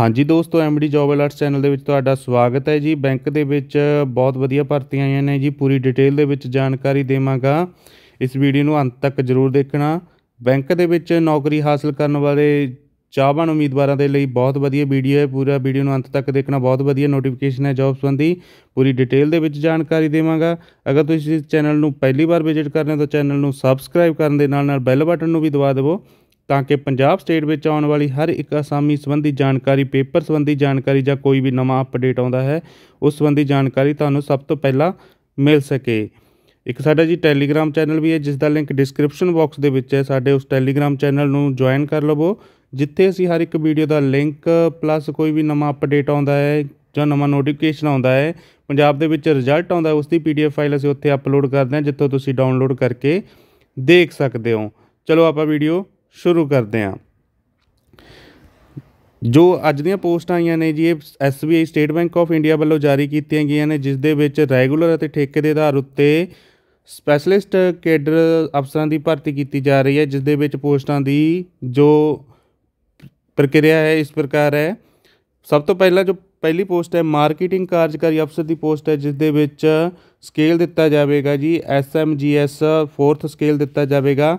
ਹਾਂਜੀ ਦੋਸਤੋ MD job alerts channel ਦੇ ਵਿੱਚ ਤੁਹਾਡਾ ਸਵਾਗਤ ਹੈ ਜੀ ਬੈਂਕ ਦੇ ਵਿੱਚ ਬਹੁਤ ਵਧੀਆ ਭਰਤੀਆਂ ਆਈਆਂ ਨੇ ਜੀ ਪੂਰੀ ਡਿਟੇਲ ਦੇ ਵਿੱਚ ਜਾਣਕਾਰੀ ਦੇਵਾਂਗਾ ਇਸ ਵੀਡੀਓ ਨੂੰ ਅੰਤ ਤੱਕ ਜ਼ਰੂਰ ਦੇਖਣਾ ਬੈਂਕ ਦੇ ਵਿੱਚ ਨੌਕਰੀ ਹਾਸਲ ਕਰਨ ਵਾਲੇ ਚਾਹਵਾਨ ਉਮੀਦਵਾਰਾਂ ਦੇ ਲਈ ਬਹੁਤ ਵਧੀਆ ਵੀਡੀਓ ਹੈ ਪੂਰਾ ਵੀਡੀਓ ਨੂੰ ਅੰਤ ਤੱਕ ਦੇਖਣਾ ਬਹੁਤ ਵਧੀਆ ਨੋਟੀਫਿਕੇਸ਼ਨ ਹੈ ਜੌਬ ਸੰਬੰਧੀ ਪੂਰੀ ਡਿਟੇਲ ਦੇ ਵਿੱਚ ਜਾਣਕਾਰੀ ਦੇਵਾਂਗਾ ਅਗਰ ਤੁਸੀਂ ਇਸ ਚੈਨਲ ਨੂੰ ਪਹਿਲੀ ਵਾਰ ਵਿਜ਼ਿਟ ਕਰ ਰਹੇ ਹੋ ਤਾਂ ਚੈਨਲ ਨੂੰ ਸਬਸਕ੍ਰਾਈਬ ਕਰਨ ਦੇ ਨਾਲ ਨਾਲ ਬੈਲ ਬਟਨ ਨੂੰ ਵੀ ਦਬਾ ਦਿਵੋ ਤਾਂ ਕਿ ਪੰਜਾਬ ਸਟੇਟ ਵਿੱਚ ਆਉਣ ਵਾਲੀ ਹਰ ਇੱਕ ਅਸਾਮੀ ਸੰਬੰਧੀ ਜਾਣਕਾਰੀ ਪੇਪਰ ਸੰਬੰਧੀ ਜਾਣਕਾਰੀ ਜਾਂ ਕੋਈ ਵੀ ਨਵਾਂ ਅਪਡੇਟ ਆਉਂਦਾ ਹੈ ਉਸ ਸੰਬੰਧੀ ਜਾਣਕਾਰੀ ਤੁਹਾਨੂੰ ਸਭ ਤੋਂ ਪਹਿਲਾਂ ਮਿਲ ਸਕੇ ਇੱਕ ਸਾਡਾ ਜੀ ਟੈਲੀਗ੍ਰam ਚੈਨਲ ਵੀ ਹੈ ਜਿਸ ਦਾ ਲਿੰਕ ਡਿਸਕ੍ਰਿਪਸ਼ਨ ਬਾਕਸ ਦੇ ਵਿੱਚ ਹੈ ਸਾਡੇ ਉਸ ਟੈਲੀਗ੍ਰam ਚੈਨਲ ਨੂੰ ਜੁਆਇਨ ਕਰ ਲਵੋ ਜਿੱਥੇ ਅਸੀਂ ਹਰ ਇੱਕ ਵੀਡੀਓ ਦਾ ਲਿੰਕ ਪਲੱਸ ਕੋਈ ਵੀ ਨਵਾਂ ਅਪਡੇਟ ਆਉਂਦਾ ਹੈ ਜਾਂ ਨਵਾਂ ਨੋਟੀਫਿਕੇਸ਼ਨ ਆਉਂਦਾ ਹੈ ਪੰਜਾਬ ਦੇ ਵਿੱਚ ਰਿਜ਼ਲਟ ਆਉਂਦਾ ਉਸ ਦੀ ਪੀਡੀਐਫ ਫਾਈਲ ਅਸੀਂ ਉੱਥੇ ਅਪਲੋਡ ਕਰਦੇ ਹਾਂ ਜਿੱਥੋਂ ਤੁਸੀਂ ਡਾਊਨਲੋਡ ਕਰਕੇ ਦੇਖ ਸਕਦੇ ਹੋ ਚਲੋ ਆਪਾਂ ਵੀਡੀਓ ਸ਼ੁਰੂ ਕਰਦੇ ਹਾਂ ਜੋ ਅੱਜ ਦੀਆਂ ਪੋਸਟਾਂ ਆਈਆਂ ਨੇ ਜੀ ਇਹ SBI state bank of India ਵੱਲੋਂ ਜਾਰੀ ਕੀਤੀਆਂ ਗਈਆਂ ਨੇ ਜਿਸ ਦੇ ਵਿੱਚ ਰੈਗੂਲਰ ਅਤੇ ਠੇਕੇ ਦੇ ਆਧਾਰ ਉੱਤੇ ਸਪੈਸ਼ਲਿਸਟ ਕੇਡਰ ਅਫਸਰਾਂ ਦੀ ਭਰਤੀ ਕੀਤੀ ਜਾ ਰਹੀ ਹੈ ਜਿਸ ਦੇ ਵਿੱਚ ਪੋਸਟਾਂ ਦੀ ਜੋ ਪ੍ਰਕਿਰਿਆ ਹੈ ਇਸ ਪ੍ਰਕਾਰ ਹੈ ਸਭ ਤੋਂ ਪਹਿਲਾਂ ਜੋ ਪਹਿਲੀ ਪੋਸਟ ਹੈ ਮਾਰਕੀਟਿੰਗ ਕਾਰਜਕਾਰੀ ਅਫਸਰ ਦੀ ਪੋਸਟ ਹੈ ਜਿਸ ਦੇ ਵਿੱਚ ਸਕੇਲ ਦਿੱਤਾ ਜਾਵੇਗਾ ਜੀ ਐਸਐਮਜੀਐਸ 4th ਸਕੇਲ ਦਿੱਤਾ ਜਾਵੇਗਾ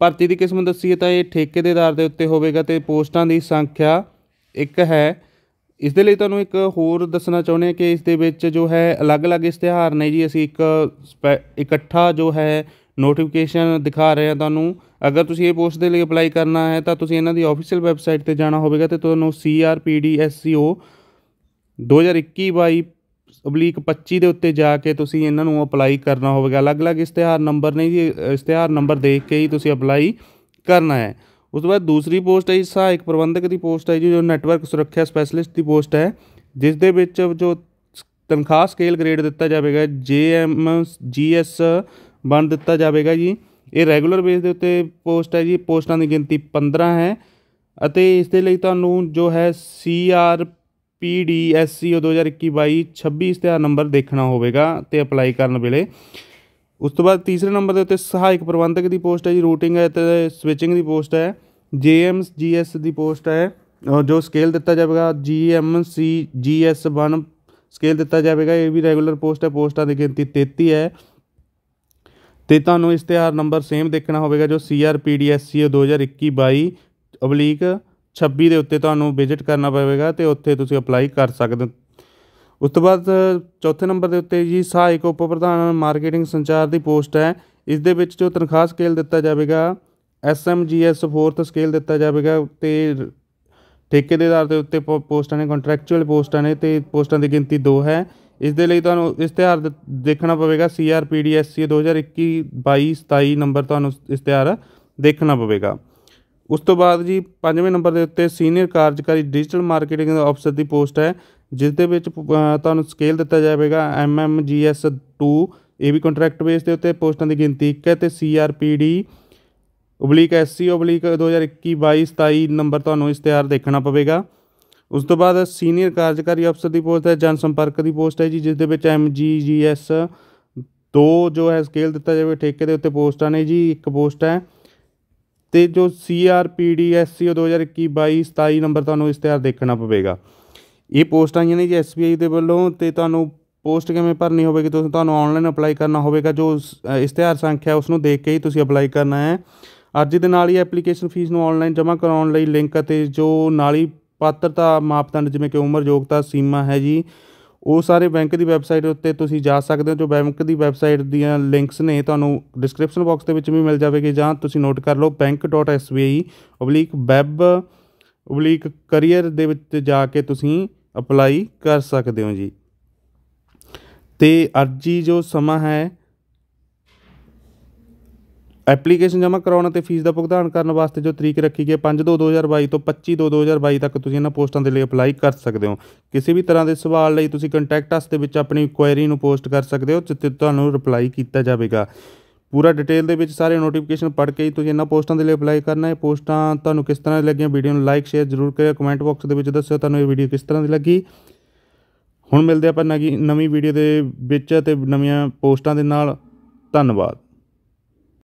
ਭਰਤੀ ਦੀ ਕਿਸਮ ਦੱਸੀਏ ਤਾਂ ਇਹ ਠੇਕੇ ਦੇ ਆਧਾਰ ਦੇ ਉੱਤੇ ਹੋਵੇਗਾ ਤੇ ਪੋਸਟਾਂ ਦੀ ਸੰਖਿਆ ਇੱਕ ਹੈ ਇਸ ਦੇ ਲਈ ਤੁਹਾਨੂੰ ਇੱਕ ਹੋਰ ਦੱਸਣਾ ਚਾਹੁੰਦੇ ਹਾਂ ਕਿ ਇਸ ਦੇ ਵਿੱਚ ਜੋ ਹੈ ਅਲੱਗ-ਅਲੱਗ ਇਸ਼ਤਿਹਾਰ ਨੇ ਜੀ ਅਸੀਂ ਇੱਕ ਇਕੱਠਾ ਜੋ ਹੈ ਨੋਟੀਫਿਕੇਸ਼ਨ ਦਿਖਾ ਰਹੇ ਹਾਂ ਤੁਹਾਨੂੰ ਅਗਰ ਤੁਸੀਂ ਇਹ ਪੋਸਟ ਦੇ ਲਈ ਅਪਲਾਈ ਕਰਨਾ ਹੈ ਤਾਂ ਤੁਸੀਂ ਇਹਨਾਂ ਦੀ ਆਫੀਸ਼ੀਅਲ ਵੈਬਸਾਈਟ ਤੇ ਜਾਣਾ ਹੋਵੇਗਾ ਤੇ ਤੁਹਾਨੂੰ CRPDSCO 2021-22 ਉਬਲੀਕ 25 ਦੇ ਉੱਤੇ ਜਾ ਕੇ ਤੁਸੀਂ ਇਹਨਾਂ ਨੂੰ ਅਪਲਾਈ ਕਰਨਾ ਹੋਵੇਗਾ ਅਲੱਗ-ਅਲੱਗ ਇਸ਼ਤਿਹਾਰ ਨੰਬਰ ਨਹੀਂ ਜੀ ਇਸ਼ਤਿਹਾਰ ਨੰਬਰ ਦੇਖ ਕੇ ਹੀ ਤੁਸੀਂ ਅਪਲਾਈ ਕਰਨਾ ਹੈ ਉਸ ਤੋਂ ਬਾਅਦ ਦੂਸਰੀ ਪੋਸਟ ਹੈ ਜੀ ਸਹਾਇਕ ਪ੍ਰਬੰਧਕ ਦੀ ਪੋਸਟ ਹੈ ਜੀ ਜੋ ਨੈਟਵਰਕ ਸੁਰੱਖਿਆ ਸਪੈਸ਼ਲਿਸਟ ਦੀ ਪੋਸਟ ਹੈ ਜਿਸ ਦੇ ਵਿੱਚ ਜੋ ਤਨਖਾਹ ਸਕੇਲ ਗ੍ਰੇਡ ਦਿੱਤਾ ਜਾਵੇਗਾ ਜੀਐਮ ਜੀਐਸ ਬਣ ਦਿੱਤਾ ਜਾਵੇਗਾ ਜੀ ਇਹ ਰੈਗੂਲਰ ਬੇਸ ਦੇ ਉੱਤੇ ਪੋਸਟ ਹੈ ਜੀ ਪੋਸਟਾਂ ਦੀ ਗਿਣਤੀ 15 ਹੈ ਅਤੇ ਇਸ ਦੇ ਲਈ ਤੁਹਾਨੂੰ ਜੋ ਹੈ C R P D S C O 2021-22 26 ਇਸ਼ਤਿਹਾਰ ਨੰਬਰ ਦੇਖਣਾ ਹੋਵੇਗਾ ਤੇ ਅਪਲਾਈ ਕਰਨ ਵੇਲੇ ਉਸ ਤੋਂ ਬਾਅਦ ਤੀਸਰੇ ਨੰਬਰ ਦੇ ਉੱਤੇ ਸਹਾਇਕ ਪ੍ਰਬੰਧਕ ਦੀ ਪੋਸਟ ਹੈ ਜੀ ਰੂਟਿੰਗ ਹੈ ਤੇ ਸਵਿਚਿੰਗ ਦੀ ਪੋਸਟ ਹੈ ਜੀਐਮਸ ਜੀਐਸ ਦੀ ਪੋਸਟ ਹੈ ਜੋ ਸਕੇਲ ਦਿੱਤਾ ਜਾਵੇਗਾ ਜੀਐਮਸੀ ਜੀਐਸ 1 ਸਕੇਲ ਦਿੱਤਾ ਜਾਵੇਗਾ ਇਹ ਵੀ ਰੈਗੂਲਰ ਪੋਸਟ ਹੈ ਪੋਸਟਾਂ ਦੀ ਗਿਣਤੀ 33 ਹੈ ਤੇ ਤੁਹਾਨੂੰ ਇਸ਼ਤਿਹਾਰ ਨੰਬਰ ਸੇਮ ਦੇਖਣਾ ਹੋਵੇਗਾ ਜੋ ਸੀਆਰਪੀਡੀਐਸਸੀ 2021-22 ਅਬਲੀਕ 26 ਦੇ ਉੱਤੇ ਤੁਹਾਨੂੰ ਵਿਜ਼ਿਟ ਕਰਨਾ ਪਵੇਗਾ ਤੇ ਉੱਥੇ ਤੁਸੀਂ ਅਪਲਾਈ ਕਰ ਸਕਦੇ ਹੋ ਉਸ ਤੋਂ ਬਾਅਦ ਚੌਥੇ ਨੰਬਰ ਦੇ ਉੱਤੇ ਜੀ ਸਹਾਇਕ ਉਪ ਪ੍ਰਧਾਨ ਮਾਰਕੀਟਿੰਗ ਸੰਚਾਰ ਦੀ ਪੋਸਟ ਹੈ ਇਸ ਦੇ ਵਿੱਚ ਜੋ ਤਨਖਾਹ ਸਕੇਲ ਦਿੱਤਾ ਜਾਵੇਗਾ ਐਸਐਮਜੀਐਸ 4th ਸਕੇਲ ਦਿੱਤਾ ਜਾਵੇਗਾ ਤੇ ਠੇਕੇ ਦੇ ਆਧਾਰ ਦੇ ਉੱਤੇ ਪੋਸਟਾਂ ਨੇ ਕੰਟਰੈਕਚੁਅਲ ਪੋਸਟਾਂ ਨੇ ਤੇ ਪੋਸਟਾਂ ਦੀ ਗਿਣਤੀ 2 ਹੈ ਇਸ ਦੇ ਲਈ ਤੁਹਾਨੂੰ ਇਸ਼ਤਿਹਾਰ ਦੇਖਣਾ ਪਵੇਗਾ ਸੀਆਰਪੀਡੀਐਸਸੀ 2021 22 27 ਨੰਬਰ ਤੁਹਾਨੂੰ ਇਸ਼ਤਿਹਾਰ ਦੇਖਣਾ ਪਵੇਗਾ ਉਸ ਤੋਂ ਬਾਅਦ ਜੀ ਪੰਜਵੇਂ ਨੰਬਰ ਦੇ ਉੱਤੇ ਸੀਨੀਅਰ ਕਾਰਜਕਾਰੀ ਡਿਜੀਟਲ ਮਾਰਕੀਟਿੰਗ ਅਫਸਰ ਦੀ ਪੋਸਟ ਹੈ ਜਿਸ ਦੇ ਵਿੱਚ ਤੁਹਾਨੂੰ ਸਕੇਲ ਦਿੱਤਾ ਜਾਵੇਗਾ ਐਮ ਐਮ ਜੀ ਐਸ 2 ਇਹ ਵੀ ਕੰਟਰੈਕਟ ਬੇਸ ਦੇ ਉੱਤੇ ਪੋਸਟਾਂ ਦੀ ਗਿਣਤੀ 1 ਹੈ ਤੇ C R P D oblique C oblique 2021 22 27 number ਤੁਹਾਨੂੰ ਇਸ਼ਤਿਹਾਰ ਦੇਖਣਾ ਪਵੇਗਾ ਉਸ ਤੋਂ ਬਾਅਦ ਸੀਨੀਅਰ ਕਾਰਜਕਾਰੀ ਅਫਸਰ ਦੀ ਪੋਸਟ ਹੈ ਜਨ ਸੰਪਰਕ ਦੀ ਪੋਸਟ ਹੈ ਜੀ ਜਿਸ ਦੇ ਵਿੱਚ ਐਮ ਜੀ ਜੀ ਐਸ 2 ਜੋ ਹੈ ਸਕੇਲ ਦਿੱਤਾ ਜਾਵੇ ਠੇਕੇ ਦੇ ਉੱਤੇ ਪੋਸਟਾਂ ਨੇ ਜੀ ਇੱਕ ਪੋਸਟ ਹੈ ਤੇ ਜੋ C R P D S C number ਤੁਹਾਨੂੰ ਇਸ਼ਤਿਹਾਰ ਦੇਖਣਾ ਪਵੇਗਾ ਇਹ ਪੋਸਟ ਆਈਆਂ ਨੇ ਜੀ ਐਸ ਬੀ ਆਈ ਦੇ ਵੱਲੋਂ ਤੇ ਤੁਹਾਨੂੰ ਪੋਸਟ ਕਿਵੇਂ ਭਰਨੀ ਹੋਵੇਗੀ ਤੁਸੀਂ ਤੁਹਾਨੂੰ ਆਨਲਾਈਨ ਅਪਲਾਈ ਕਰਨਾ ਹੋਵੇਗਾ ਜੋ ਇਸ਼ਤਿਹਾਰ ਸੰਖਿਆ ਉਸ ਨੂੰ ਦੇਖ ਕੇ ਹੀ ਤੁਸੀਂ ਅਪਲਾਈ ਕਰਨਾ ਹੈ ਅਰਜੀ ਦੇ ਨਾਲ ਹੀ ਐਪਲੀਕੇਸ਼ਨ ਫੀਸ ਨੂੰ ਆਨਲਾਈਨ ਜਮ੍ਹਾਂ ਕਰਾਉਣ ਲਈ ਲਿੰਕ ਅਤੇ ਜੋ ਨਾਲ ਹੀ ਪਾਤਰਤਾ ਮਾਪਦੰਡ ਜਿਵੇਂ ਕਿ ਉਮਰ ਯੋਗਤਾ ਸੀਮਾ ਹੈ ਜੀ ਉਹ ਸਾਰੇ ਬੈਂਕ ਦੀ ਵੈਬਸਾਈਟ ਉੱਤੇ ਤੁਸੀਂ ਜਾ ਸਕਦੇ ਹੋ ਜੋ ਬੈਂਕ ਦੀ ਵੈਬਸਾਈਟ ਦੀਆਂ ਲਿੰਕਸ ਨੇ ਤੁਹਾਨੂੰ ਡਿਸਕ੍ਰਿਪਸ਼ਨ ਬਾਕਸ ਦੇ ਵਿੱਚ ਵੀ ਮਿਲ ਜਾਵੇਗੀ ਜਾਂ ਤੁਸੀਂ ਨੋਟ ਕਰ ਲਓ bank.sbi/web/career ਦੇ ਵਿੱਚ ਜਾ ਕੇ ਤੁਸੀਂ ਅਪਲਾਈ ਕਰ ਸਕਦੇ ਹੋ ਜੀ ਤੇ ਅਰਜੀ ਜੋ ਸਮਾਂ ਹੈ ਐਪਲੀਕੇਸ਼ਨ ਜਮ੍ਹਾਂ ਕਰਾਉਣ ਅਤੇ ਫੀਸ ਦਾ ਭੁਗਤਾਨ ਕਰਨ ਵਾਸਤੇ ਜੋ ਤਰੀਕ ਰੱਖੀ ਗਈ ਹੈ 5 2 2022 ਤੋਂ 25 2 2022 ਤੱਕ ਤੁਸੀਂ ਇਹਨਾਂ ਪੋਸਟਾਂ ਦੇ ਲਈ ਅਪਲਾਈ ਕਰ ਸਕਦੇ ਹੋ ਕਿਸੇ ਵੀ ਤਰ੍ਹਾਂ ਦੇ ਸਵਾਲ ਲਈ ਤੁਸੀਂ ਕੰਟੈਕਟ ਅਸ ਦੇ ਵਿੱਚ ਆਪਣੀ ਕੁਐਰੀ ਨੂੰ ਪੋਸਟ ਕਰ ਸਕਦੇ ਹੋ ਜਿੱਥੇ ਤੁਹਾਨੂੰ ਰਿਪਲਾਈ ਕੀਤਾ ਜਾਵੇਗਾ ਪੂਰਾ ਡਿਟੇਲ ਦੇ ਵਿੱਚ ਸਾਰੇ ਨੋਟੀਫਿਕੇਸ਼ਨ ਪੜ੍ਹ ਕੇ ਹੀ ਤੁਸੀਂ ਇਹਨਾਂ ਪੋਸਟਾਂ ਦੇ ਲਈ ਅਪਲਾਈ ਕਰਨਾ ਹੈ ਪੋਸਟਾਂ ਤੁਹਾਨੂੰ ਕਿਸ ਤਰ੍ਹਾਂ ਲੱਗੀਆਂ ਵੀਡੀਓ ਨੂੰ ਲਾਈਕ ਸ਼ੇਅਰ ਜ਼ਰੂਰ ਕਰਿਓ ਕਮੈਂਟ ਬਾਕਸ ਦੇ ਵਿੱਚ ਦੱਸਿਓ ਤੁਹਾਨੂੰ ਇਹ ਵੀਡੀਓ ਕਿਸ ਤਰ੍ਹਾਂ ਦੀ ਲੱਗੀ ਹੁਣ ਮਿਲਦੇ ਆਪਾਂ ਨਵੀਂ ਵੀਡੀਓ ਦੇ ਵਿੱਚ ਅਤੇ ਨਵੀਆਂ ਪੋਸਟਾਂ ਦੇ ਨਾਲ ਧੰਨਵਾਦ